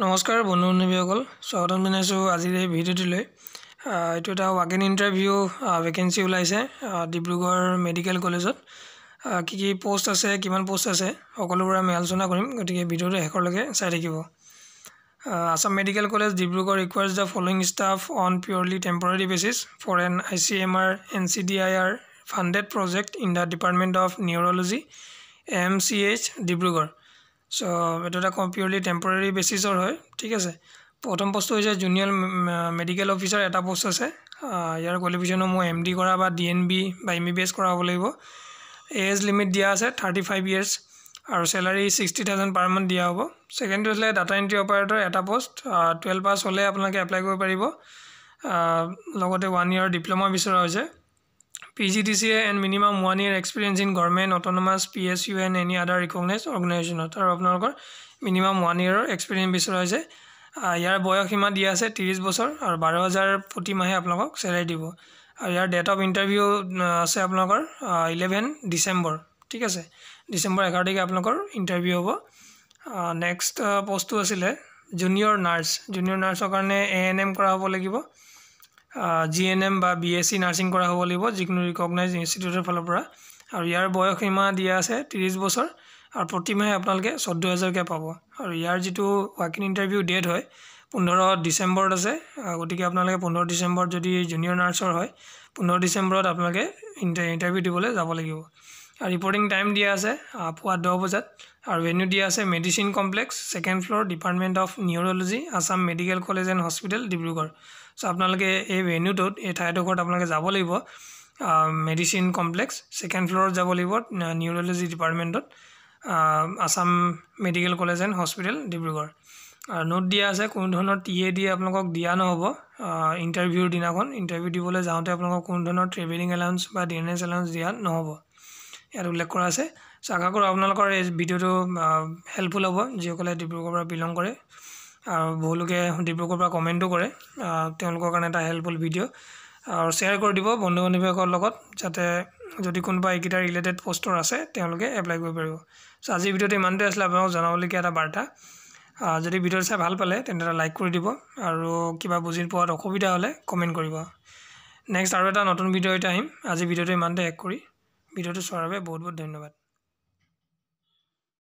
নমস্কাৰ বন্ধু বান্ধৱীসকল স্বাগতম জনাইছোঁ আজিৰ এই ভিডিঅ'টোলৈ এইটো এটা ৱাক ইন ইণ্টাৰভিউ ভেকেঞ্চি ওলাইছে ডিব্ৰুগড় মেডিকেল কলেজত কি কি প'ষ্ট আছে কিমান প'ষ্ট আছে সকলোবোৰ আমি আলোচনা কৰিম গতিকে ভিডিঅ'টো শেষলৈকে চাই থাকিব Assam medical college Dibrugarh requires the following staff on purely temporary basis for an I C M R N C D I R funded project in the department of neurology M C H Dibrugarh so' এইটো এটা কম্পিউৰলি temporary বেচিছৰ হয় ঠিক আছে প্ৰথম পষ্ট হৈছে junior medical officer এটা post আছে ইয়াৰ কোৱালিফিকেশ্যনো মই এম ডি কৰা বা ডি এন বি বা এম বি বি এছ কৰা হ'ব লাগিব এজ লিমিট দিয়া আছে থাৰ্টি ফাইভ ইয়েৰ্ছ আৰু salary sixty thousand per month দিয়া হ'ব ছেকেণ্ডটো হৈছিলে ডাটা এণ্ট্ৰি অপাৰেটৰ এটা পষ্ট টুৱেলভ পাছ হ'লে আপোনালোকে এপ্লাই কৰিব পাৰিব লগতে ওৱান ইয়েৰ ডিপ্ল'মা বিচৰা হৈছে P G D C A and minimum one year experience in government autonomous P S U and any other recognise অৰ্গেনাইজেশ্যনত আৰু আপোনালোকৰ মিনিমাম ওৱান ইয়েৰৰ এক্সপিৰিয়েঞ্চ বিচৰা হৈছে ইয়াৰ বয়সসীমা দিয়া আছে ত্ৰিছ বছৰ আৰু বাৰ হাজাৰ প্ৰতি মাহে আপোনালোকক চেলাৰি দিব আৰু ইয়াৰ ডেট অফ ইণ্টাৰভিউ আছে আপোনালোকৰ ইলেভেন ডিচেম্বৰ ঠিক আছে ডিচেম্বৰ এঘাৰ তাৰিখে আপোনালোকৰ ইণ্টাৰভিউ হ'ব নেক্সট পষ্টটো আছিলে জুনিয়ৰ নাৰ্ছ জুনিয়ৰ নাৰ্ছৰ কাৰণে এ এন এম কৰা হ'ব লাগিব জি এন এম বা বি এছ চি নাৰ্ছিং কৰা হ'ব লাগিব যিকোনো ৰিকগনাইজ ইনষ্টিটিউটৰ ফালৰ পৰা আৰু ইয়াৰ বয়স সীমা দিয়া আছে ত্ৰিছ বছৰ আৰু প্ৰতি মাহে আপোনালোকে চৈধ্য হাজাৰকৈ পাব আৰু ইয়াৰ যিটো ৱাক ইন ইণ্টাৰভিউ ডেট হয় পোন্ধৰ ডিচেম্বৰত আছে গতিকে আপোনালোকে পোন্ধৰ ডিচেম্বৰত যদি জুনিয়ৰ নাৰ্ছৰ হয় পোন্ধৰ ডিচেম্বৰত আপোনালোকে ইণ্টাৰভিউ দিবলৈ যাব লাগিব ৰিপৰ্টিং টাইম দিয়া আছে পুৱা দহ বজাত আৰু ভেনিউ দিয়া আছে medicine complex second floor department of neurology Assam medical college and hospital Dibrugarh so' আপোনালোকে এই ভেনিউটোত এই ঠাইডোখৰত আপোনালোকে যাব লাগিব মেডিচিন কমপ্লেক্স ছেকেণ্ড ফ্ল'ৰত যাব লাগিব নিউৰলজি ডিপাৰ্টমেণ্টত Assam medical college and hospital Dibrugarh আৰু নোট দিয়া আছে কোনো ধৰণৰ টি এ ডি আপোনালোকক দিয়া নহ'ব ইণ্টাৰভিউৰ দিনাখন ইণ্টাৰভিউ দিবলৈ যাওঁতে আপোনালোকক কোনো ধৰণৰ ট্ৰেভেলিং এলাউন্স বা ডি এন এছ এলাউন্স দিয়া নহ'ব ইয়াত উল্লেখ কৰা আছে চ' আশা কৰোঁ আপোনালোকৰ এই ভিডিঅ'টো হেল্পফুল হ'ব যিসকলে ডিব্ৰুগড়ৰ পৰা বিলং কৰে আৰু বহুলোকে ডিব্ৰুগড়ৰ পৰা কমেণ্টো কৰে তেওঁলোকৰ কাৰণে এটা হেল্পফুল ভিডিঅ' আৰু শ্বেয়াৰ কৰি দিব বন্ধু বান্ধৱীসকলৰ লগত যাতে যদি কোনোবা এইকেইটা ৰিলেটেড পষ্টৰ আছে তেওঁলোকে এপ্লাই কৰিব পাৰিব চ' আজিৰ ভিডিঅ'টো ইমানটোৱে আছিলে আপোনালোকক জনাবলগীয়া এটা বাৰ্তা যদি ভিডিঅ'টো চাই ভাল পালে তেন্তে এটা লাইক কৰি দিব আৰু কিবা বুজি পোৱাত অসুবিধা হ'লে কমেণ্ট কৰিব নেক্সট আৰু এটা নতুন ভিডিঅ' এটা আহিম আজি ভিডিঅ'টো ইমানতে এক কৰি ভিডিঅ'টো চোৱাৰ বাবে বহুত বহুত ধন্যবাদ